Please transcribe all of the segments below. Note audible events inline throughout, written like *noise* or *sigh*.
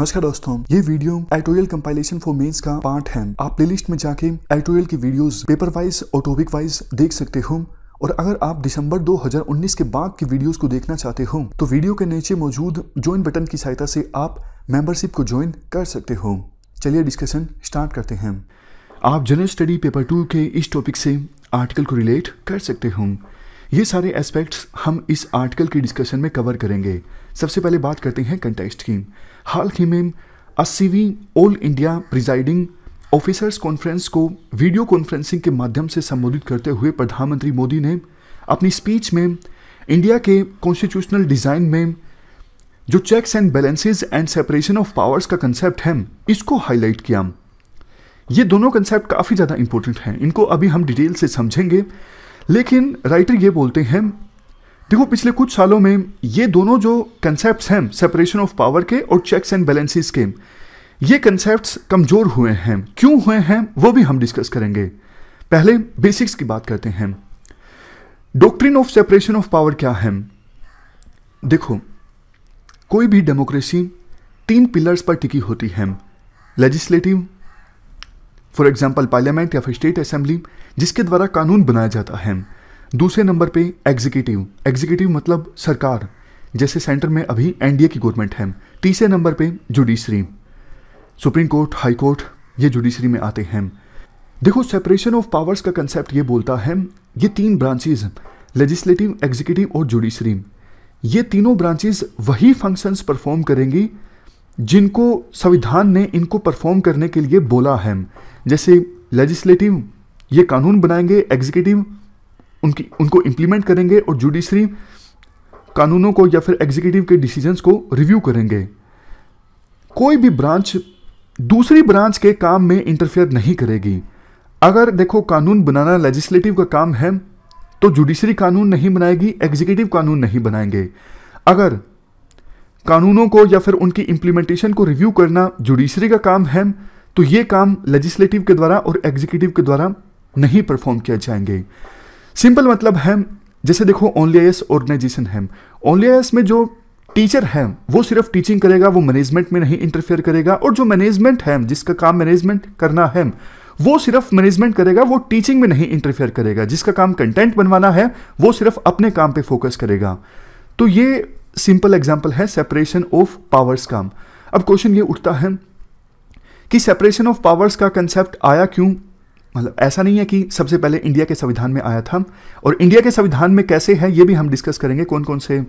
नमस्कार दोस्तों ये video editorial compilation for mains का पार्ट है आप प्लेलिस्ट में जाके एटोरियल की वीडियोस पेपर वाइज और टॉपिक वाइज देख सकते हो और अगर आप दिसंबर 2019 के बाद की वीडियोस को देखना चाहते हो तो वीडियो के नीचे मौजूद ज्वाइन बटन की सहायता से आप मेंबरशिप को ज्वाइन कर सकते हो चलिए डिस्कशन स्टार्ट करते हैं आप जनरल स्टडी पेपर टू के इस टॉपिक से आर्टिकल को रिलेट कर सकते हो ये सारे एस्पेक्ट्स हम इस आर्टिकल की डिस्कशन में कवर करेंगे सबसे पहले बात करते हैं कंटेस्ट की हाल ही में अस्सीवीं all India presiding officers conference को वीडियो कॉन्फ्रेंसिंग के माध्यम से संबोधित करते हुए प्रधानमंत्री मोदी ने अपनी स्पीच में इंडिया के कॉन्स्टिट्यूशनल डिज़ाइन में जो checks and balances and separation of powers का कंसेप्ट है इसको हाईलाइट किया ये दोनों कंसेप्ट काफ़ी ज़्यादा इंपॉर्टेंट हैं इनको अभी हम डिटेल से समझेंगे लेकिन राइटर ये बोलते हैं देखो पिछले कुछ सालों में ये दोनों जो कंसेप्ट हैं सेपरेशन ऑफ पावर के और चेक्स एंड बैलेंसेस के ये कंसेप्ट कमज़ोर हुए हैं क्यों हुए हैं वो भी हम डिस्कस करेंगे पहले बेसिक्स की बात करते हैं doctrine of separation of power क्या है देखो कोई भी डेमोक्रेसी तीन पिलर्स पर टिकी होती है लेजिस्लेटिव फॉर एग्जाम्पल पार्लियामेंट या फिर स्टेट असेंबली जिसके द्वारा कानून बनाया जाता है दूसरे नंबर पे एग्जीक्यूटिव एग्जीक्यूटिव मतलब सरकार जैसे सेंटर में अभी एनडीए की गवर्नमेंट है तीसरे नंबर पे judiciary supreme court high court ये जुडिशरी में आते हैं देखो सेपरेशन ऑफ पावर्स का कंसेप्ट ये बोलता है ये तीन ब्रांचेज लेजिस्लेटिव एग्जीक्यूटिव और जुडिशरी ये तीनों ब्रांचेज वही फंक्शंस परफॉर्म करेंगी जिनको संविधान ने इनको परफॉर्म करने के लिए बोला है जैसे लेजिस्लेटिव ये कानून बनाएंगे एग्जीक्यूटिव उनकी उनको इम्प्लीमेंट करेंगे और जुडिशरी कानूनों को या फिर एग्जीक्यूटिव के डिसीजंस को रिव्यू करेंगे कोई भी ब्रांच दूसरी ब्रांच के काम में इंटरफेयर नहीं करेगी अगर देखो कानून बनाना लेजिस्लेटिव का काम है तो जुडिशरी कानून नहीं बनाएगी एग्जीक्यूटिव कानून नहीं बनाएंगे अगर कानूनों को या फिर उनकी इम्प्लीमेंटेशन को रिव्यू करना जुडिशरी का काम है तो ये काम लेजिस्लेटिव के द्वारा और एग्जीक्यूटिव के द्वारा नहीं परफॉर्म किया जाएंगे सिंपल मतलब है जैसे देखो ओनली आई ऑर्गेनाइजेशन है ओनली आई में जो टीचर है वो सिर्फ टीचिंग करेगा वो मैनेजमेंट में नहीं इंटरफेयर करेगा और जो मैनेजमेंट है जिसका काम मैनेजमेंट करना है वो सिर्फ मैनेजमेंट करेगा वो टीचिंग में नहीं इंटरफेयर करेगा जिसका काम कंटेंट बनवाना है वो सिर्फ अपने काम पे फोकस करेगा तो ये सिंपल एग्जाम्पल है सेपरेशन ऑफ पावर्स का अब क्वेश्चन ये उठता है कि सेपरेशन ऑफ पावर्स का कंसेप्ट आया क्यों मतलब ऐसा नहीं है कि सबसे पहले इंडिया के संविधान में आया था और इंडिया के संविधान में कैसे है ये भी हम डिस्कस करेंगे कौन कौन से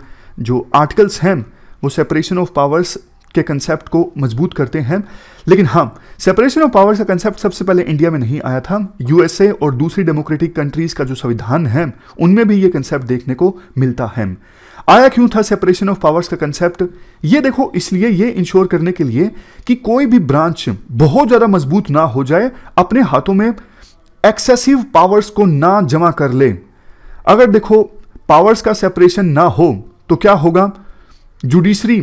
जो आर्टिकल्स हैं वो सेपरेशन ऑफ पावर्स के कंसेप्ट को मजबूत करते हैं लेकिन हाँ सेपरेशन ऑफ पावर्स का कंसेप्ट सबसे पहले इंडिया में नहीं आया था यूएसए और दूसरी डेमोक्रेटिक कंट्रीज का जो संविधान है उनमें भी ये कंसेप्ट देखने को मिलता है आया क्यों था सेपरेशन ऑफ पावर्स का कंसेप्ट ये देखो इसलिए ये इंश्योर करने के लिए कि कोई भी ब्रांच बहुत ज़्यादा मजबूत ना हो जाए अपने हाथों में एक्सेसिव पावर्स को ना जमा कर ले अगर देखो पावर्स का सेपरेशन ना हो तो क्या होगा जुडिशरी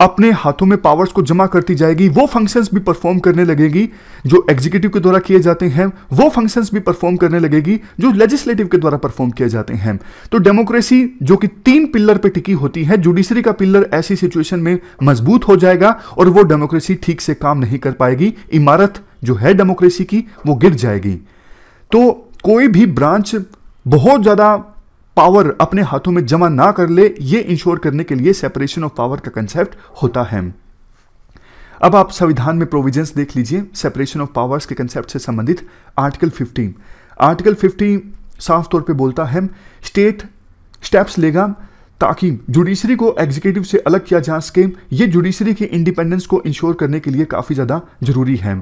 अपने हाथों में पावर्स को जमा करती जाएगी वो फंक्शंस भी परफॉर्म करने लगेगी जो एग्जीक्यूटिव के द्वारा किए जाते हैं वो फंक्शंस भी परफॉर्म करने लगेगी जो लेजिस्लेटिव के द्वारा परफॉर्म किए जाते हैं तो डेमोक्रेसी जो कि तीन पिल्लर पे टिकी होती है जुडिशरी का पिल्लर ऐसी सिचुएशन में मजबूत हो जाएगा और वो डेमोक्रेसी ठीक से काम नहीं कर पाएगी इमारत जो है डेमोक्रेसी की वो गिर जाएगी तो कोई भी ब्रांच बहुत ज़्यादा पावर अपने हाथों में जमा ना कर ले ये इंश्योर करने के लिए सेपरेशन ऑफ पावर का कंसेप्ट होता है अब आप संविधान में प्रोविजंस देख लीजिए सेपरेशन ऑफ पावर्स के कंसेप्ट से संबंधित आर्टिकल 15 आर्टिकल 15 साफ तौर पे बोलता है स्टेट स्टेप्स लेगा ताकि जुडिशरी को एग्जीक्यूटिव से अलग किया जा सके ये जुडिशरी के इंडिपेंडेंस को इंश्योर करने के लिए काफ़ी ज़्यादा जरूरी है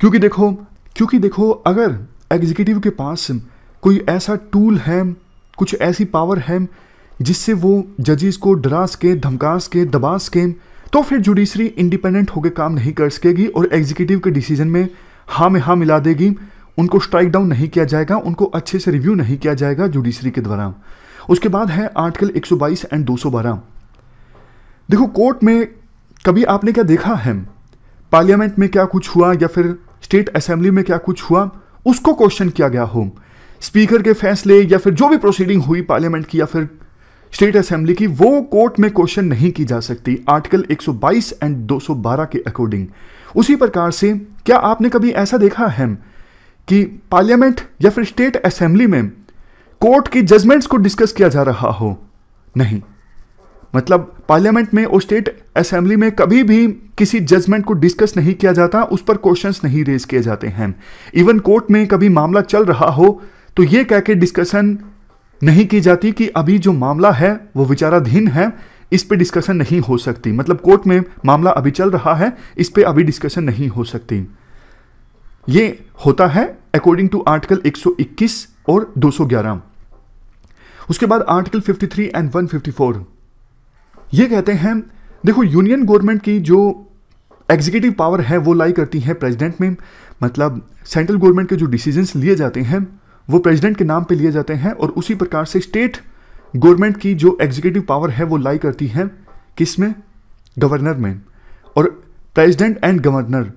क्योंकि देखो क्योंकि देखो अगर एग्जीक्यूटिव के पास कोई ऐसा टूल है कुछ ऐसी पावर है जिससे वो जजेस को डरा सके धमका सके दबा सके तो फिर जुडिशरी इंडिपेंडेंट होकर काम नहीं कर सकेगी और एग्जीक्यूटिव के डिसीजन में हाँ में हाँ मिला देगी उनको स्ट्राइक डाउन नहीं किया जाएगा उनको अच्छे से रिव्यू नहीं किया जाएगा जुडिशरी के द्वारा उसके बाद है आर्टिकल 122 एंड 212 देखो कोर्ट में कभी आपने क्या देखा है पार्लियामेंट में क्या कुछ हुआ या फिर स्टेट असेंबली में क्या कुछ हुआ उसको क्वेश्चन किया गया हो स्पीकर के फैसले या फिर जो भी प्रोसीडिंग हुई पार्लियामेंट की या फिर स्टेट असेंबली की वो कोर्ट में क्वेश्चन नहीं की जा सकती आर्टिकल 122 एंड 212 के अकॉर्डिंग उसी प्रकार से क्या आपने कभी ऐसा देखा है कि पार्लियामेंट या फिर स्टेट असेंबली में कोर्ट की जजमेंट्स को डिस्कस किया जा रहा हो नहीं मतलब पार्लियामेंट में और स्टेट असेंबली में कभी भी किसी जजमेंट को डिस्कस नहीं किया जाता उस पर क्वेश्चंस नहीं रेज किए जाते हैं इवन कोर्ट में कभी मामला चल रहा हो तो ये कह के डिस्कशन नहीं की जाती कि अभी जो मामला है वो विचाराधीन है इस पे डिस्कशन नहीं हो सकती मतलब कोर्ट में मामला अभी चल रहा है इस पे अभी डिस्कशन नहीं हो सकती ये होता है अकॉर्डिंग टू आर्टिकल 121 और 211 उसके बाद आर्टिकल 53 एंड 154 ये कहते हैं देखो यूनियन गवर्नमेंट की जो एग्जीक्यूटिव पावर है वो लाई करती है प्रेसिडेंट में मतलब सेंट्रल गवर्नमेंट के जो डिसीजंस लिए जाते हैं वो प्रेसिडेंट के नाम पे लिए जाते हैं और उसी प्रकार से स्टेट गवर्नमेंट की जो एग्जीक्यूटिव पावर है वो लाई करती है किस में गवर्नर में और प्रेसिडेंट एंड गवर्नर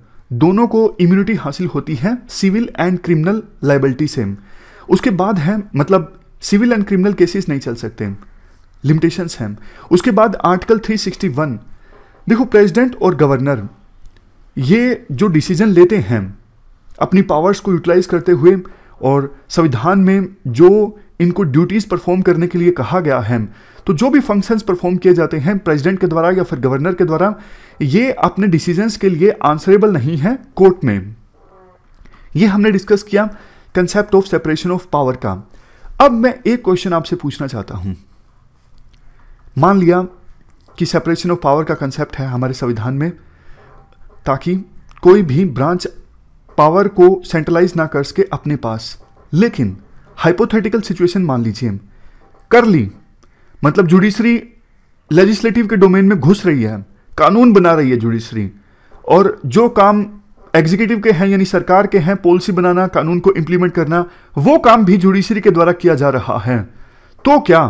दोनों को इम्यूनिटी हासिल होती है सिविल एंड क्रिमिनल लाइबिलिटी से उसके बाद है मतलब सिविल एंड क्रिमिनल केसेस नहीं चल सकते लिमिटेशंस हैं उसके बाद आर्टिकल 361 देखो प्रेसिडेंट और गवर्नर ये जो डिसीजन लेते हैं अपनी पावर्स को यूटिलाइज करते हुए और संविधान में जो इनको ड्यूटीज़ परफॉर्म करने के लिए कहा गया है तो जो भी फंक्शंस परफॉर्म किए जाते हैं प्रेसिडेंट के द्वारा या फिर गवर्नर के द्वारा ये अपने डिसीजंस के लिए आंसरेबल नहीं है कोर्ट में ये हमने डिस्कस किया concept of separation of power का अब मैं एक क्वेश्चन आपसे पूछना चाहता हूं मान लिया कि सेपरेशन ऑफ पावर का कंसेप्ट है हमारे संविधान में ताकि कोई भी ब्रांच पावर को सेंट्रलाइज ना कर सके अपने पास लेकिन हाइपोथेटिकल सिचुएशन मान लीजिए हम कर ली मतलब जुडिशरी लेजिस्लेटिव के डोमेन में घुस रही है कानून बना रही है जुडिशरी और जो काम एग्जीक्यूटिव के हैं यानी सरकार के हैं पॉलिसी बनाना कानून को इंप्लीमेंट करना वो काम भी जुडिशरी के द्वारा किया जा रहा है तो क्या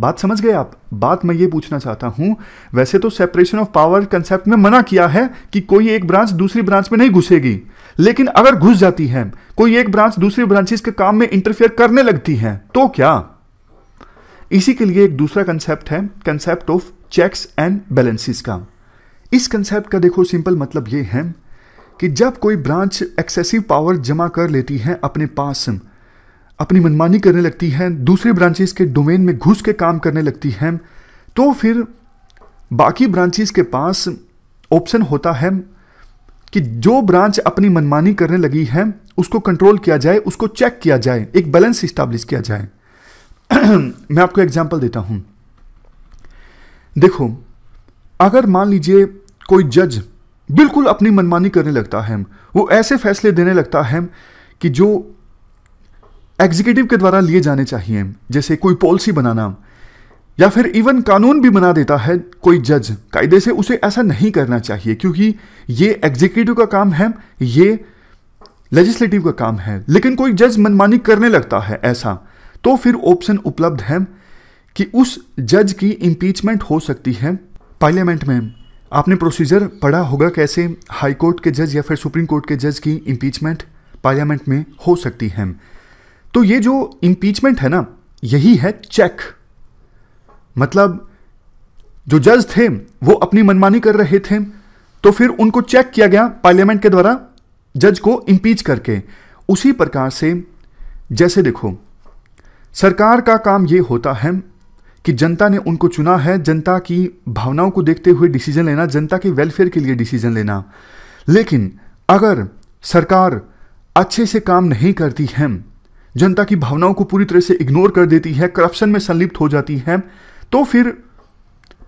बात समझ गए आप बात मैं ये पूछना चाहता हूं वैसे तो सेपरेशन ऑफ पावर कंसेप्ट में मना किया है कि कोई एक ब्रांच दूसरी ब्रांच में नहीं घुसेगी लेकिन अगर घुस जाती है कोई एक ब्रांच दूसरी ब्रांचेस के काम में इंटरफेयर करने लगती है तो क्या इसी के लिए एक दूसरा कंसेप्ट है concept of checks and balances का इस कंसेप्ट का देखो सिंपल मतलब यह है कि जब कोई ब्रांच एक्सेसिव पावर जमा कर लेती है अपने पास अपनी मनमानी करने लगती हैं दूसरे ब्रांचेस के डोमेन में घुस के काम करने लगती हैं तो फिर बाकी ब्रांचेस के पास ऑप्शन होता है कि जो ब्रांच अपनी मनमानी करने लगी है उसको कंट्रोल किया जाए उसको चेक किया जाए एक बैलेंस इस्टाब्लिश किया जाए *clears throat* मैं आपको एग्जाम्पल देता हूँ देखो अगर मान लीजिए कोई जज बिल्कुल अपनी मनमानी करने लगता है वो ऐसे फैसले देने लगता है कि जो एग्जीक्यूटिव के द्वारा लिए जाने चाहिए जैसे कोई पॉलिसी बनाना या फिर इवन कानून भी बना देता है कोई जज कायदे से उसे ऐसा नहीं करना चाहिए क्योंकि ये एग्जीक्यूटिव का काम है ये लेजिस्लेटिव का काम है लेकिन कोई जज मनमानी करने लगता है ऐसा तो फिर ऑप्शन उपलब्ध है कि उस जज की इम्पीचमेंट हो सकती है पार्लियामेंट में आपने प्रोसीजर पढ़ा होगा कैसे हाई कोर्ट के जज या फिर सुप्रीम कोर्ट के जज की इम्पीचमेंट पार्लियामेंट में हो सकती है तो ये जो इम्पीचमेंट है ना यही है चेक मतलब जो जज थे वो अपनी मनमानी कर रहे थे तो फिर उनको चेक किया गया पार्लियामेंट के द्वारा जज को इम्पीच करके उसी प्रकार से जैसे देखो सरकार का काम ये होता है कि जनता ने उनको चुना है जनता की भावनाओं को देखते हुए डिसीजन लेना जनता के वेलफेयर के लिए डिसीजन लेना लेकिन अगर सरकार अच्छे से काम नहीं करती है जनता की भावनाओं को पूरी तरह से इग्नोर कर देती है करप्शन में संलिप्त हो जाती है तो फिर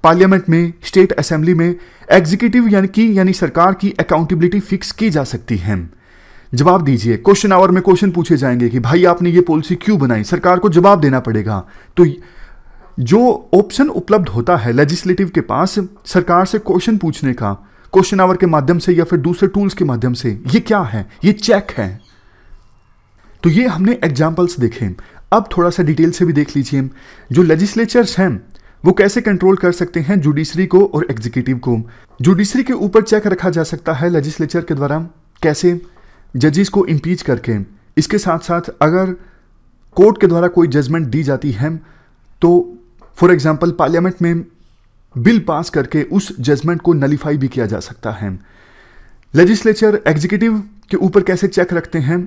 पार्लियामेंट में स्टेट असेंबली में एग्जीक्यूटिव यानी कि यानी सरकार की अकाउंटेबिलिटी फिक्स की जा सकती है जवाब दीजिए क्वेश्चन आवर में क्वेश्चन पूछे जाएंगे कि भाई आपने ये पॉलिसी क्यों बनाई सरकार को जवाब देना पड़ेगा तो जो ऑप्शन उपलब्ध होता है लेजिस्लेटिव के पास सरकार से क्वेश्चन पूछने का क्वेश्चन आवर के माध्यम से या फिर दूसरे टूल्स के माध्यम से ये क्या है ये चेक है तो ये हमने एग्जाम्पल्स देखे अब थोड़ा सा डिटेल से भी देख लीजिए जो लेजिस्लेचर्स हैं वो कैसे कंट्रोल कर सकते हैं जुडिशरी को और एग्जीक्यूटिव को जुडिशरी के ऊपर चेक रखा जा सकता है लेजिस्लेचर के द्वारा कैसे जजिस को इम्पीच करके इसके साथ साथ अगर कोर्ट के द्वारा कोई जजमेंट दी जाती है तो फॉर एग्जाम्पल पार्लियामेंट में बिल पास करके उस जजमेंट को नलीफाई भी किया जा सकता है लेजिस्लेचर एग्जीक्यूटिव के ऊपर कैसे चेक रखते हैं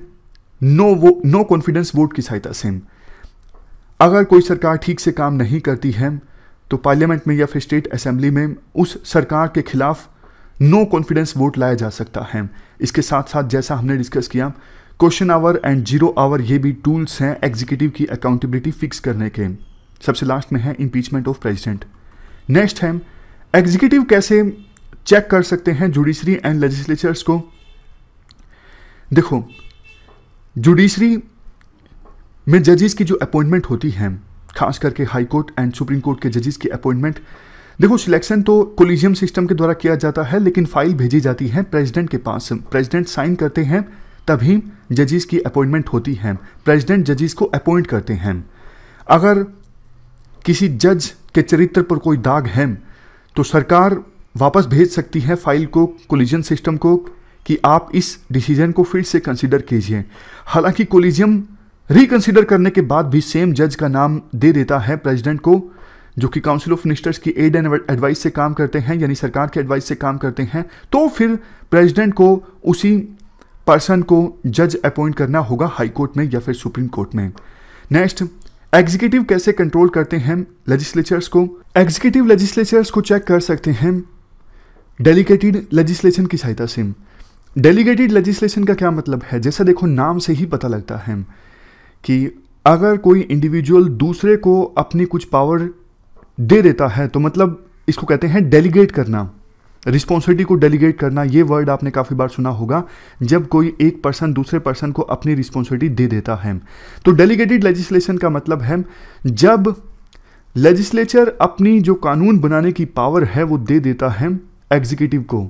नो वो नो कॉन्फिडेंस वोट की सहायता से अगर कोई सरकार ठीक से काम नहीं करती है तो पार्लियामेंट में या फिर स्टेट असेंबली में उस सरकार के खिलाफ नो कॉन्फिडेंस वोट लाया जा सकता है इसके साथ साथ जैसा हमने डिस्कस किया question hour and zero hour ये भी टूल्स हैं एग्जीक्यूटिव की अकाउंटेबिलिटी फिक्स करने के सबसे लास्ट में है इम्पीचमेंट ऑफ प्रेजिडेंट नेक्स्ट है एग्जीक्यूटिव कैसे चेक कर सकते हैं जुडिशरी एंड लेजिस्लेचर्स को देखो जुडिशरी में जजेस की जो अपॉइंटमेंट होती है खास करके high court and supreme court के जजेस की अपॉइंटमेंट देखो सिलेक्शन तो कोलिजियम सिस्टम के द्वारा किया जाता है लेकिन फाइल भेजी जाती है प्रेसिडेंट के पास प्रेसिडेंट साइन करते हैं तभी जजेस की अपॉइंटमेंट होती है प्रेसिडेंट जजेस को अपॉइंट करते हैं अगर किसी जज के चरित्र पर कोई दाग है तो सरकार वापस भेज सकती है फाइल को कोलिजन सिस्टम को कि आप इस डिसीजन को फिर से कंसिडर कीजिए हालांकि कोलिजियम रिकंसिडर करने के बाद भी सेम जज का नाम दे देता है प्रेसिडेंट को जो कि काउंसिल ऑफ मिनिस्टर्स की एड एंड एडवाइस से काम करते हैं यानी सरकार के एडवाइस से काम करते हैं तो फिर प्रेसिडेंट को उसी पर्सन को जज अपॉइंट करना होगा हाई कोर्ट में या फिर सुप्रीम कोर्ट में नेक्स्ट एग्जीक्यूटिव कैसे कंट्रोल करते हैं लेजिस्लेचर्स को एग्जीक्यूटिव लेजिस्लेचर्स को चेक कर सकते हैं डेलीकेटेड लेजिस्लेशन की सहायता से डेलीगेटेड लेजिस्लेशन का क्या मतलब है जैसा देखो नाम से ही पता लगता है कि अगर कोई इंडिविजुअल दूसरे को अपनी कुछ पावर दे देता है तो मतलब इसको कहते हैं डेलीगेट करना रिस्पॉन्सिबिलिटी को डेलीगेट करना ये वर्ड आपने काफ़ी बार सुना होगा जब कोई एक पर्सन दूसरे पर्सन को अपनी रिस्पॉन्सिबिलिटी दे देता है तो डेलीगेटेड लेजिस्लेशन का मतलब है जब लेजिस्लेचर अपनी जो कानून बनाने की पावर है वो दे देता है एग्जीक्यूटिव को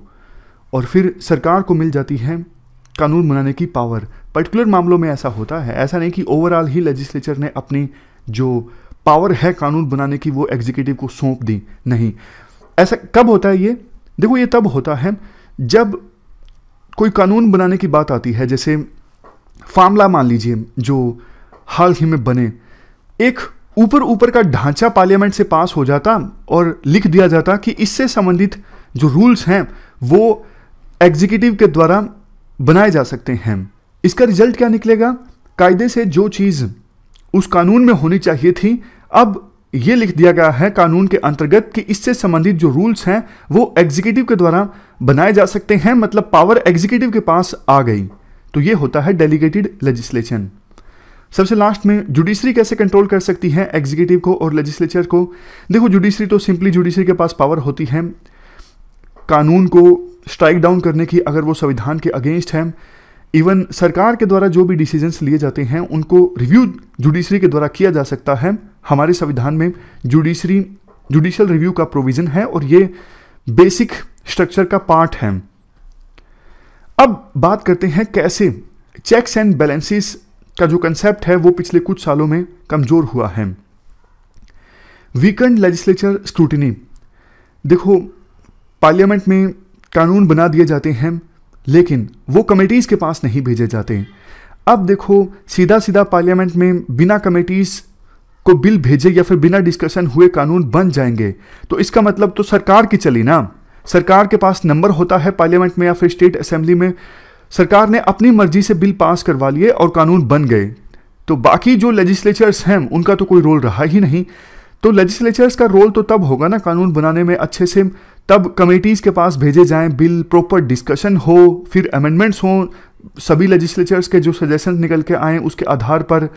और फिर सरकार को मिल जाती है कानून बनाने की पावर पर्टिकुलर मामलों में ऐसा होता है ऐसा नहीं कि ओवरऑल ही लेजिस्लेचर ने अपनी जो पावर है कानून बनाने की वो एग्जीक्यूटिव को सौंप दी नहीं ऐसा कब होता है ये देखो ये तब होता है जब कोई कानून बनाने की बात आती है जैसे फार्मला मान लीजिए जो हाल ही में बने एक ऊपर ऊपर का ढांचा पार्लियामेंट से पास हो जाता और लिख दिया जाता कि इससे संबंधित जो रूल्स हैं वो एग्जीक्यूटिव के द्वारा बनाए जा सकते हैं इसका रिजल्ट क्या निकलेगा कायदे से जो चीज़ उस कानून में होनी चाहिए थी अब यह लिख दिया गया है कानून के अंतर्गत कि इससे संबंधित जो रूल्स हैं वो एग्जीक्यूटिव के द्वारा बनाए जा सकते हैं मतलब पावर एग्जीक्यूटिव के पास आ गई तो यह होता है डेलीगेटेड लेजिस्लेशन सबसे लास्ट में जुडिशरी कैसे कंट्रोल कर सकती है एग्जीक्यूटिव को और लेजिस्लेचर को देखो जुडिशरी तो सिंपली जुडिशरी के पास पावर होती है कानून को स्ट्राइक डाउन करने की अगर वो संविधान के अगेंस्ट हैं इवन सरकार के द्वारा जो भी डिसीजंस लिए जाते हैं उनको रिव्यू जुडिशरी के द्वारा किया जा सकता है हमारे संविधान में जुडिशरी जुडिशल रिव्यू का प्रोविज़न है और ये बेसिक स्ट्रक्चर का पार्ट है अब बात करते हैं कैसे चेक्स एंड बैलेंसेस का जो कंसेप्ट है वो पिछले कुछ सालों में कमज़ोर हुआ है वीकेंड लेजिस्लेचर स्क्रूटिनी देखो पार्लियामेंट में कानून बना दिए जाते हैं लेकिन वो कमेटीज़ के पास नहीं भेजे जाते अब देखो सीधा सीधा पार्लियामेंट में बिना कमेटीज़ को बिल भेजे या फिर बिना डिस्कशन हुए कानून बन जाएंगे तो इसका मतलब तो सरकार की चली ना सरकार के पास नंबर होता है पार्लियामेंट में या फिर स्टेट असेंबली में सरकार ने अपनी मर्जी से बिल पास करवा लिए और कानून बन गए तो बाकी जो लेजिस्लेचर्स हैं उनका तो कोई रोल रहा ही नहीं तो लेजिस्लेचर्स का रोल तो तब होगा ना कानून बनाने में अच्छे से तब कमेटीज़ के पास भेजे जाएं बिल प्रॉपर डिस्कशन हो फिर अमेंडमेंट्स हों सभी लेजिस्लेचर्स के जो सजेशन निकल के आए उसके आधार पर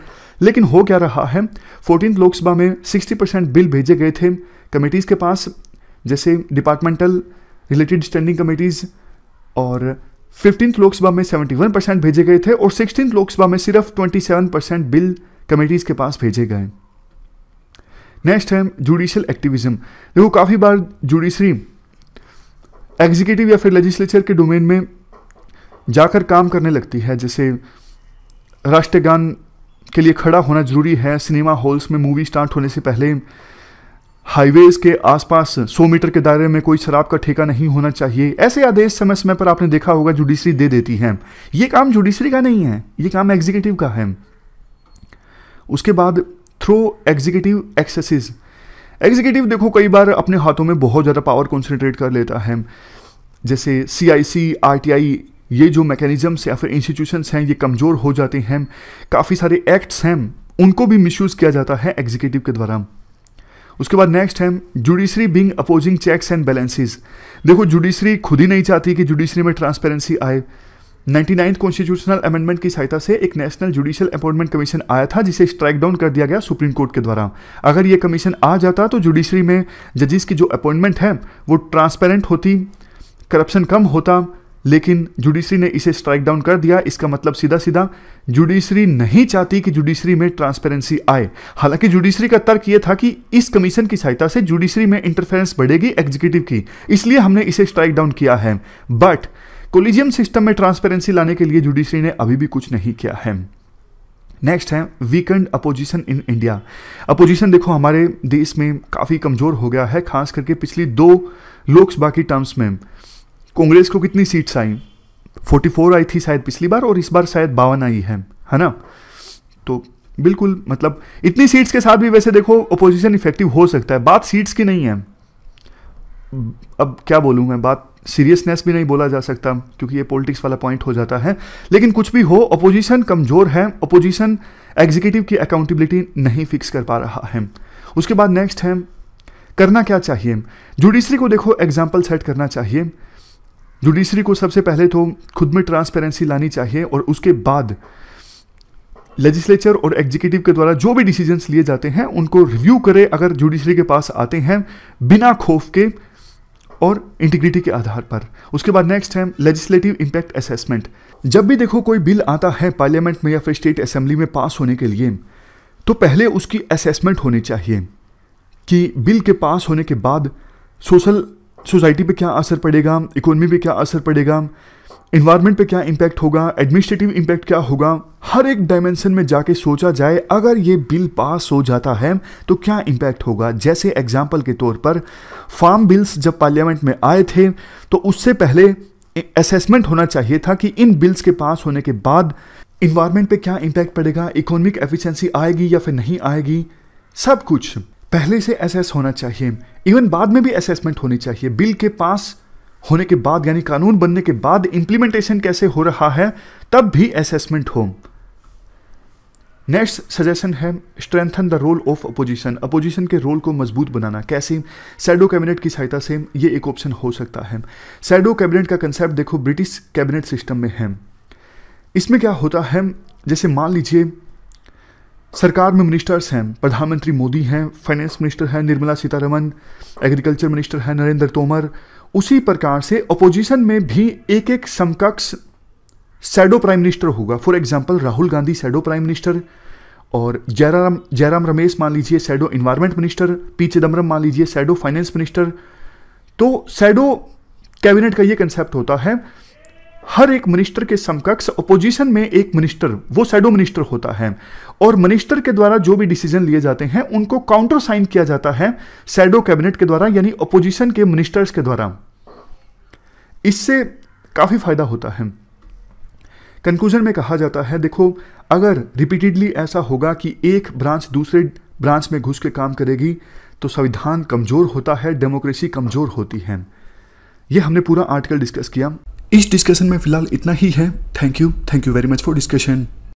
लेकिन हो क्या रहा है फोर्टीन लोकसभा में 60 परसेंट बिल भेजे गए थे कमेटीज़ के पास जैसे डिपार्टमेंटल रिलेटेड स्टैंडिंग कमेटीज़ और फिफ्टीन लोकसभा में 71 परसेंट भेजे गए थे और सिक्सटीन लोकसभा में सिर्फ 27 परसेंट बिल कमेटीज़ के पास भेजे गए नेक्स्ट है जुडिशल एक्टिविज्म देखो काफ़ी बार जुडिशरी एग्जीक्यूटिव या फिर लेजिस्लेचर के डोमेन में जाकर काम करने लगती है जैसे राष्ट्रगान के लिए खड़ा होना ज़रूरी है सिनेमा हॉल्स में मूवी स्टार्ट होने से पहले हाईवेज़ के आसपास 100 मीटर के दायरे में कोई शराब का ठेका नहीं होना चाहिए ऐसे आदेश समय समय पर आपने देखा होगा जुडिशरी दे देती है ये काम जुडिशरी का नहीं है ये काम एग्जीक्यूटिव का है उसके बाद थ्रो एग्जीक्यूटिव एक्सेसिस एग्जीक्यूटिव देखो कई बार अपने हाथों में बहुत ज़्यादा पावर कॉन्सेंट्रेट कर लेता है जैसे सी आई सी आर टी आई ये जो मैकेनिज़म्स या फिर इंस्टीट्यूशंस हैं ये कमज़ोर हो जाते हैं काफ़ी सारे एक्ट्स हैं उनको भी मिसयूज़ किया जाता है एग्जीक्यूटिव के द्वारा उसके बाद नेक्स्ट है judiciary being opposing checks and balances देखो जुडिशरी खुद ही नहीं चाहती कि जुडिशरी में ट्रांसपेरेंसी आए नाइन्टी कॉन्स्टिट्यूशनल अमेंडमेंट की सहायता से एक नेशनल जुडिशियल अपॉइंटमेंट कमीशन आया था जिसे स्ट्राइक डाउन कर दिया गया सुप्रीम कोर्ट के द्वारा अगर ये कमीशन आ जाता तो जुडिशरी में जजिस की जो अपॉइंटमेंट है वो ट्रांसपेरेंट होती करप्शन कम होता लेकिन जुडिशरी ने इसे स्ट्राइक डाउन कर दिया इसका मतलब सीधा सीधा जुडिशरी नहीं चाहती कि जुडिशरी में ट्रांसपेरेंसी आए हालांकि जुडिशरी का तर्क यह था कि इस कमीशन की सहायता से जुडिशरी में इंटरफेरेंस बढ़ेगी एग्जीक्यूटिव की इसलिए हमने इसे स्ट्राइक डाउन किया है बट कोलिजियम सिस्टम में ट्रांसपेरेंसी लाने के लिए जुडिशरी ने अभी भी कुछ नहीं किया है नेक्स्ट है weakened opposition in India opposition देखो हमारे देश में काफ़ी कमज़ोर हो गया है खास करके पिछली दो लोकसभा की टर्म्स में कांग्रेस को कितनी सीट्स आई 44 आई थी शायद पिछली बार और इस बार शायद बावन आई है है ना तो बिल्कुल मतलब इतनी सीट्स के साथ भी वैसे देखो अपोजिशन इफेक्टिव हो सकता है बात सीट्स की नहीं है अब क्या बोलूँ मैं बात सीरियसनेस भी नहीं बोला जा सकता क्योंकि ये पॉलिटिक्स वाला पॉइंट हो जाता है लेकिन कुछ भी हो अपोजिशन कमज़ोर है अपोजिशन एग्जीक्यूटिव की अकाउंटेबिलिटी नहीं फिक्स कर पा रहा है उसके बाद नेक्स्ट है करना क्या चाहिए जुडिशरी को देखो एग्जाम्पल सेट करना चाहिए जुडिशरी को सबसे पहले तो खुद में ट्रांसपेरेंसी लानी चाहिए और उसके बाद लेजिस्लेचर और एग्जीक्यूटिव के द्वारा जो भी डिसीजंस लिए जाते हैं उनको रिव्यू करें अगर जुडिशरी के पास आते हैं बिना खौफ के और इंटीग्रिटी के आधार पर उसके बाद नेक्स्ट है लेजिस्लेटिव इम्पैक्ट असेसमेंट जब भी देखो कोई बिल आता है पार्लियामेंट में या फिर स्टेट असेंबली में पास होने के लिए तो पहले उसकी असेसमेंट होनी चाहिए कि बिल के पास होने के बाद सोशल सोसाइटी पे क्या असर पड़ेगा इकोनॉमी पे क्या असर पड़ेगा इन्वायरमेंट पे क्या इम्पैक्ट होगा एडमिनिस्ट्रेटिव इम्पैक्ट क्या होगा हर एक डायमेंशन में जाके सोचा जाए अगर ये बिल पास हो जाता है तो क्या इम्पैक्ट होगा जैसे एग्जाम्पल के तौर पर फार्म बिल्स जब पार्लियामेंट में आए थे तो उससे पहले असेसमेंट होना चाहिए था कि इन बिल्स के पास होने के बाद इन्वायरमेंट पे क्या इम्पैक्ट पड़ेगा इकोनॉमिक एफिशिएंसी आएगी या फिर नहीं आएगी सब कुछ पहले से असेस होना चाहिए इवन बाद में भी असेसमेंट होनी चाहिए बिल के पास होने के बाद यानी कानून बनने के बाद इम्प्लीमेंटेशन कैसे हो रहा है तब भी असेसमेंट हो नेक्स्ट सजेशन है strengthen the role of opposition opposition के रोल को मजबूत बनाना कैसे सैडो कैबिनेट की सहायता से ये एक ऑप्शन हो सकता है सैडो कैबिनेट का कंसेप्ट देखो ब्रिटिश कैबिनेट सिस्टम में है इसमें क्या होता है जैसे मान लीजिए सरकार में मिनिस्टर्स हैं प्रधानमंत्री मोदी हैं फाइनेंस मिनिस्टर हैं निर्मला सीतारमन एग्रीकल्चर मिनिस्टर हैं नरेंद्र तोमर उसी प्रकार से अपोजिशन में भी एक एक समकक्ष सैडो प्राइम मिनिस्टर होगा for example Rahul Gandhi shadow prime minister और जयराम जयराम रमेश मान लीजिए shadow environment minister P Chidambaram मान लीजिए सैडो फाइनेंस मिनिस्टर तो सैडो कैबिनेट का ये कंसेप्ट होता है हर एक मिनिस्टर के समकक्ष अपोजिशन में एक मिनिस्टर वो सैडो मिनिस्टर होता है और मिनिस्टर के द्वारा जो भी डिसीजन लिए जाते हैं उनको काउंटर साइन किया जाता है सैडो कैबिनेट के द्वारा यानी अपोजिशन के मिनिस्टर्स के द्वारा इससे काफ़ी फायदा होता है कंक्लूजन में कहा जाता है देखो अगर रिपीटेडली ऐसा होगा कि एक ब्रांच दूसरे ब्रांच में घुस के काम करेगी तो संविधान कमज़ोर होता है डेमोक्रेसी कमज़ोर होती है ये हमने पूरा आर्टिकल डिस्कस किया इस डिस्कशन में फिलहाल इतना ही है thank you thank you very much for discussion